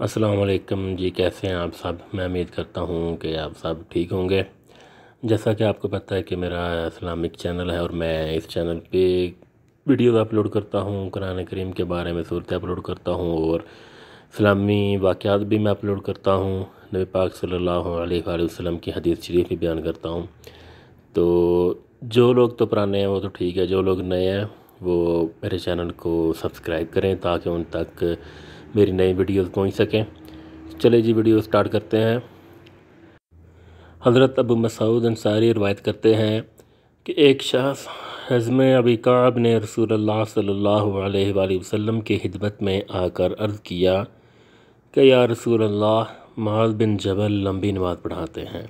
वालेकुम जी कैसे हैं आप सब मैं उम्मीद करता हूँ कि आप सब ठीक होंगे जैसा कि आपको पता है कि मेरा इस्लामिक चैनल है और मैं इस चैनल पे वीडियोस अपलोड करता हूँ कुरान करीम के बारे में सूरत अपलोड करता हूँ और इस्लामी वाक़ात भी मैं अपलोड करता हूँ नबी पाक सल्लल्लाहु अलैहि वसल्लम की हदीस शरीफ भी बयान करता हूँ तो जो लोग तो पुराने हैं वो तो ठीक है जो लोग नए हैं वो मेरे चैनल को सब्सक्राइब करें ताकि उन तक मेरी नई वीडियोस पहुंच सकें चले जी वीडियो स्टार्ट करते हैं हज़रत अबू मसूद अंसारी रवायत करते हैं कि एक शख्स हज़म काब ने रसूल सल्ला वसम की हिदमत में आकर अर्ज़ किया कि या रसूल अल्लाह माज बिन जबल लंबी नमाज़ पढ़ाते हैं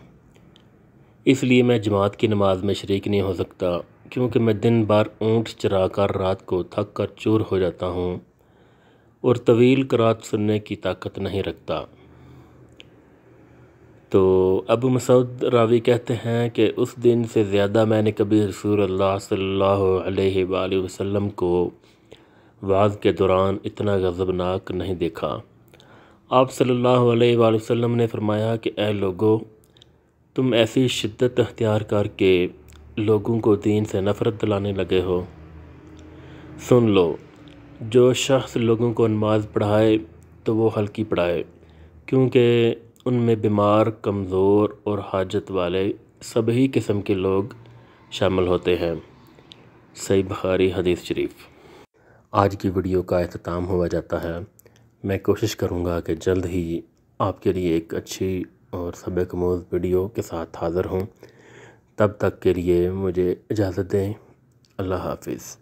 इसलिए मैं जमात की नमाज में शरीक नहीं हो सकता क्योंकि मैं दिन भर ऊँट चरा कर रात को थक कर चूर हो जाता हूँ और तवील करात सुनने की ताकत नहीं रखता तो अब मसूद रावी कहते हैं कि उस दिन से ज़्यादा मैंने कभी रसूल अल्लाह सल्लल्लाहु अलैहि वसल्लम को वाज के दौरान इतना गज़बनाक नहीं देखा आप सल्लल्लाहु अलैहि वसल्लम ने फरमाया कि ए लोगों तुम ऐसी शिद्दत अख्तियार करके लोगों को दीन से नफ़रत दिलाने लगे हो सुन लो जो शख्स लोगों को नमाज़ पढ़ाए तो वो हल्की पढ़ाए क्योंकि उनमें बीमार कमज़ोर और हाजत वाले सभी किस्म के लोग शामिल होते हैं सही बखारी हदीस शरीफ आज की वीडियो का अख्ताम हुआ जाता है मैं कोशिश करूँगा कि जल्द ही आपके लिए एक अच्छी और सबक मोज़ वीडियो के साथ हाज़िर हूँ तब तक के लिए मुझे इजाज़त दें अल्लाह हाफिज़